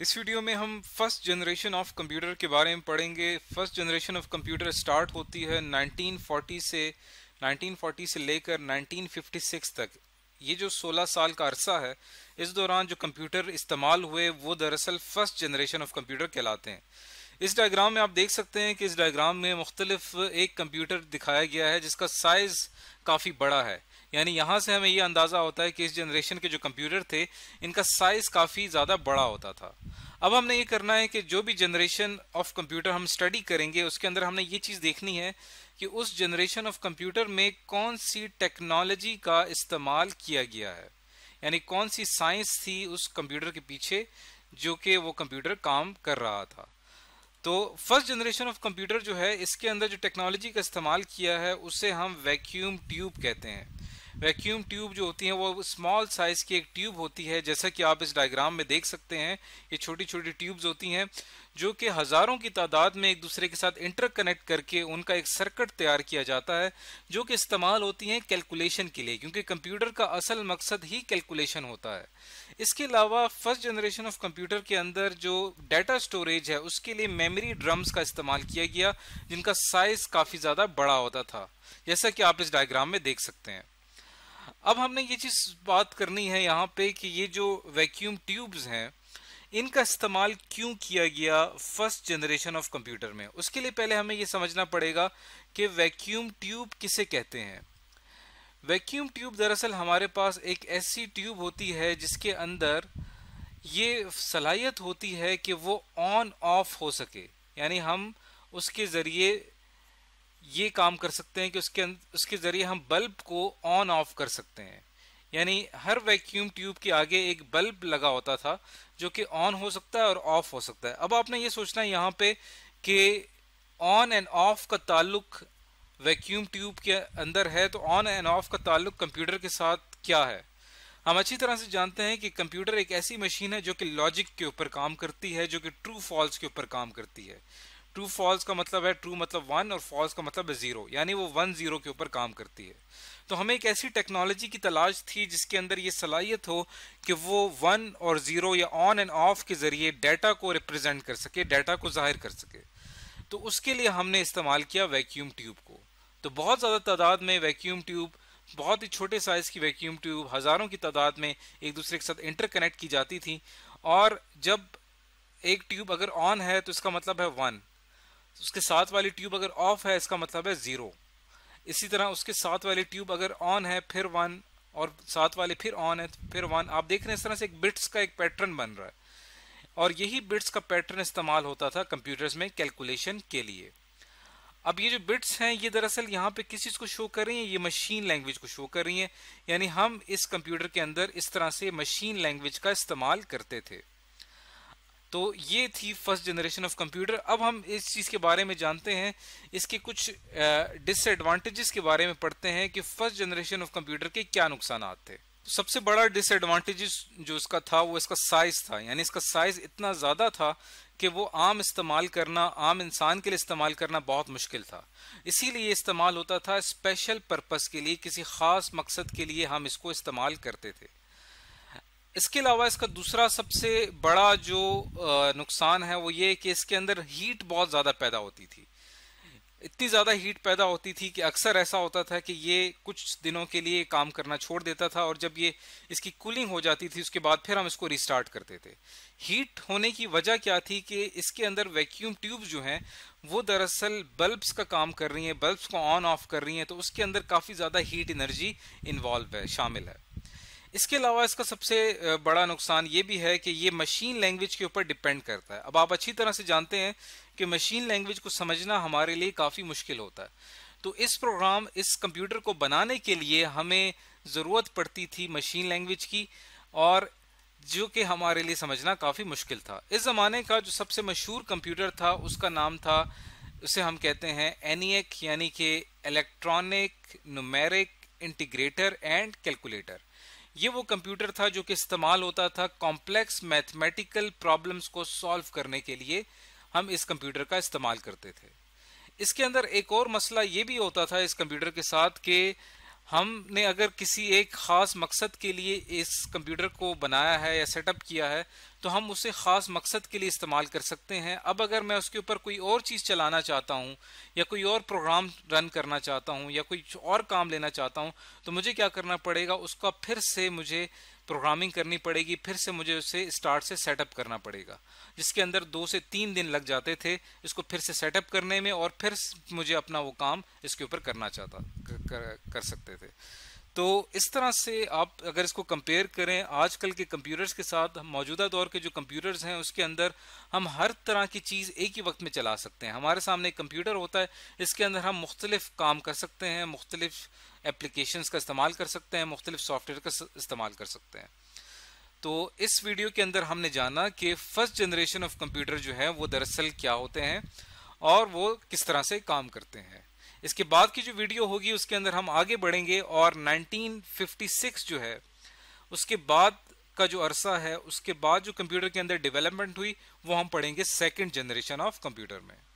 इस वीडियो में हम फर्स्ट जनरेशन ऑफ कंप्यूटर के बारे में पढ़ेंगे first generation of computer start होती है 1940 से 1940 से लेकर 1956 तक ये जो 16 साल का अरसा है इस दौरान जो कंप्यूटर इस्तेमाल हुए वो दरअसल फर्स्ट जनरेशन ऑफ कंप्यूटर कहलाते हैं इस डायग्राम में आप देख सकते हैं कि इस डायग्राम में मुख्तलिफ एक कंप्यूटर दिखाया गया है जिसका साइज़ काफ़ी बड़ा है यानी यहाँ से हमें ये अंदाज़ा होता है कि इस जनरेशन के जो कंप्यूटर थे इनका साइज़ काफ़ी ज़्यादा बड़ा होता था अब हमने ये करना है कि जो भी जनरेशन ऑफ कंप्यूटर हम स्टडी करेंगे उसके अंदर हमने ये चीज़ देखनी है कि उस जनरेशन ऑफ कंप्यूटर में कौन सी टेक्नोलॉजी का इस्तेमाल किया गया है यानी कौन सी साइंस थी उस कंप्यूटर के पीछे जो कि वो कंप्यूटर काम कर रहा था तो फर्स्ट जनरेशन ऑफ कंप्यूटर जो है इसके अंदर जो टेक्नोलॉजी का इस्तेमाल किया है उसे हम वैक्यूम ट्यूब कहते हैं वैक्यूम ट्यूब जो होती है वो स्मॉल साइज की एक ट्यूब होती है जैसा कि आप इस डायग्राम में देख सकते हैं ये छोटी छोटी ट्यूब्स होती हैं जो कि हज़ारों की तादाद में एक दूसरे के साथ इंटरकनेक्ट करके उनका एक सर्किट तैयार किया जाता है जो कि इस्तेमाल होती हैं कैलकुलेशन के लिए क्योंकि कंप्यूटर का असल मकसद ही कैलकुलेशन होता है इसके अलावा फर्स्ट जनरेशन ऑफ कंप्यूटर के अंदर जो डाटा स्टोरेज है उसके लिए मेमोरी ड्रम्स का इस्तेमाल किया गया जिनका साइज़ काफ़ी ज़्यादा बड़ा होता था जैसा कि आप इस डायग्राम में देख सकते हैं अब हमने ये चीज़ बात करनी है यहाँ पे कि ये जो वैक्यूम ट्यूब्स हैं इनका इस्तेमाल क्यों किया गया फर्स्ट जनरेशन ऑफ कंप्यूटर में उसके लिए पहले हमें ये समझना पड़ेगा कि वैक्यूम ट्यूब किसे कहते हैं वैक्यूम ट्यूब दरअसल हमारे पास एक ऐसी ट्यूब होती है जिसके अंदर ये सलाहियत होती है कि वो ऑन ऑफ हो सके यानी हम उसके ज़रिए ये काम कर सकते हैं कि उसके अं-, उसके ज़रिए हम बल्ब को ऑन ऑफ कर सकते हैं यानी हर वैक्यूम ट्यूब के आगे एक बल्ब लगा होता था जो कि ऑन हो सकता है और ऑफ हो सकता है अब आपने ये सोचना है यहाँ पे कि ऑन एंड ऑफ का ताल्लुक वैक्यूम ट्यूब के अंदर है तो ऑन एंड ऑफ का ताल्लुक कंप्यूटर के साथ क्या है हम अच्छी तरह से जानते हैं कि कंप्यूटर एक ऐसी मशीन है जो कि लॉजिक के ऊपर काम करती है जो कि ट्रू फॉल्स के ऊपर काम करती है ट्रू फॉल्स का मतलब है ट्रू मतलब वन और फॉल्स का मतलब है ज़ीरो यानी वो वन ज़ीरो के ऊपर काम करती है तो हमें एक ऐसी टेक्नोलॉजी की तलाश थी जिसके अंदर ये सलाहियत हो कि वो वन और ज़ीरो या ऑन एंड ऑफ के ज़रिए डाटा को रिप्रेजेंट कर सके डाटा को ज़ाहिर कर सके तो उसके लिए हमने इस्तेमाल किया वैक्यूम ट्यूब को तो बहुत ज़्यादा तादाद में वैक्यूम ट्यूब बहुत ही छोटे साइज़ की वैक्यूम ट्यूब हज़ारों की तादाद में एक दूसरे के साथ इंटरकनेक्ट की जाती थी और जब एक ट्यूब अगर ऑन है तो इसका मतलब है वन तो उसके साथ वाली ट्यूब अगर ऑफ है इसका मतलब है ज़ीरो इसी तरह उसके साथ वाली ट्यूब अगर ऑन है फिर वन और साथ वाले फिर ऑन है फिर वन आप देख रहे हैं इस तरह से एक बिट्स का एक पैटर्न बन रहा है और यही बिट्स का पैटर्न इस्तेमाल होता था कंप्यूटर्स में कैलकुलेशन के लिए अब ये जो बिट्स हैं ये दरअसल यहाँ पे किस चीज़ को शो कर रही हैं ये मशीन लैंग्वेज को शो कर रही हैं यानी हम इस कंप्यूटर के अंदर इस तरह से मशीन लैंग्वेज का इस्तेमाल करते थे तो ये थी फर्स्ट जनरेशन ऑफ कंप्यूटर अब हम इस चीज़ के बारे में जानते हैं इसके कुछ डिसएडवांटेजेस के बारे में पढ़ते हैं कि फर्स्ट जनरेशन ऑफ कंप्यूटर के क्या नुकसान थे तो सबसे बड़ा डिसएडवांटेजेस जो इसका था वो इसका साइज़ था यानी इसका साइज़ इतना ज़्यादा था कि वो आम इस्तेमाल करना आम इंसान के लिए इस्तेमाल करना बहुत मुश्किल था इसीलिए इस्तेमाल होता था स्पेशल पर्पज़ के लिए किसी ख़ास मकसद के लिए हम इसको इस्तेमाल करते थे इसके अलावा इसका दूसरा सबसे बड़ा जो नुकसान है वो ये कि इसके अंदर हीट बहुत ज़्यादा पैदा होती थी इतनी ज़्यादा हीट पैदा होती थी कि अक्सर ऐसा होता था कि ये कुछ दिनों के लिए काम करना छोड़ देता था और जब ये इसकी कूलिंग हो जाती थी उसके बाद फिर हम इसको रिस्टार्ट करते थे हीट होने की वजह क्या थी कि इसके अंदर वैक्यूम ट्यूब जो हैं वो दरअसल बल्ब्स का काम कर रही हैं बल्ब्स को ऑन ऑफ कर रही हैं तो उसके अंदर काफ़ी ज़्यादा हीट एनर्जी इन्वॉल्व है शामिल है इसके अलावा इसका सबसे बड़ा नुकसान ये भी है कि ये मशीन लैंग्वेज के ऊपर डिपेंड करता है अब आप अच्छी तरह से जानते हैं कि मशीन लैंग्वेज को समझना हमारे लिए काफ़ी मुश्किल होता है तो इस प्रोग्राम इस कंप्यूटर को बनाने के लिए हमें ज़रूरत पड़ती थी मशीन लैंग्वेज की और जो कि हमारे लिए समझना काफ़ी मुश्किल था इस ज़माने का जो सबसे मशहूर कंप्यूटर था उसका नाम था उसे हम कहते हैं एनिएक यानी कि electronic numeric integrator and calculator ये वो कंप्यूटर था जो कि इस्तेमाल होता था कॉम्प्लेक्स मैथमेटिकल प्रॉब्लम्स को सॉल्व करने के लिए हम इस कंप्यूटर का इस्तेमाल करते थे इसके अंदर एक और मसला ये भी होता था इस कंप्यूटर के साथ कि हमने अगर किसी एक ख़ास मकसद के लिए इस कंप्यूटर को बनाया है या सेटअप किया है तो हम उसे ख़ास मकसद के लिए इस्तेमाल कर सकते हैं अब अगर मैं उसके ऊपर कोई और चीज़ चलाना चाहता हूँ या कोई और प्रोग्राम रन करना चाहता हूँ या कोई और काम लेना चाहता हूँ तो मुझे क्या करना पड़ेगा उसका फिर से मुझे प्रोग्रामिंग करनी पड़ेगी फिर से मुझे उसे स्टार्ट से सेटअप करना पड़ेगा जिसके अंदर दो से तीन दिन लग जाते थे इसको फिर से सेटअप करने में और फिर मुझे अपना वो काम इसके ऊपर करना चाहता कर, कर, कर सकते थे तो इस तरह से आप अगर इसको कंपेयर करें आजकल के कंप्यूटर्स के साथ मौजूदा दौर के जो कंप्यूटर्स हैं उसके अंदर हम हर तरह की चीज़ एक ही वक्त में चला सकते हैं हमारे सामने एक कंप्यूटर होता है इसके अंदर हम मुख्तलिफ काम कर सकते हैं मुख्तलिफ एप्लीकेशंस का इस्तेमाल कर सकते हैं मुख्तलिफ सॉफ्टवेयर का इस्तेमाल कर सकते हैं तो इस वीडियो के अंदर हमने जाना कि फर्स्ट जनरेशन ऑफ कंप्यूटर जो है वो दरअसल क्या होते हैं और वो किस तरह से काम करते हैं इसके बाद की जो वीडियो होगी उसके अंदर हम आगे बढ़ेंगे और 1956 जो है उसके बाद का जो अरसा है उसके बाद जो कंप्यूटर के अंदर डेवलपमेंट हुई वो हम पढ़ेंगे सेकेंड जनरेशन ऑफ कंप्यूटर में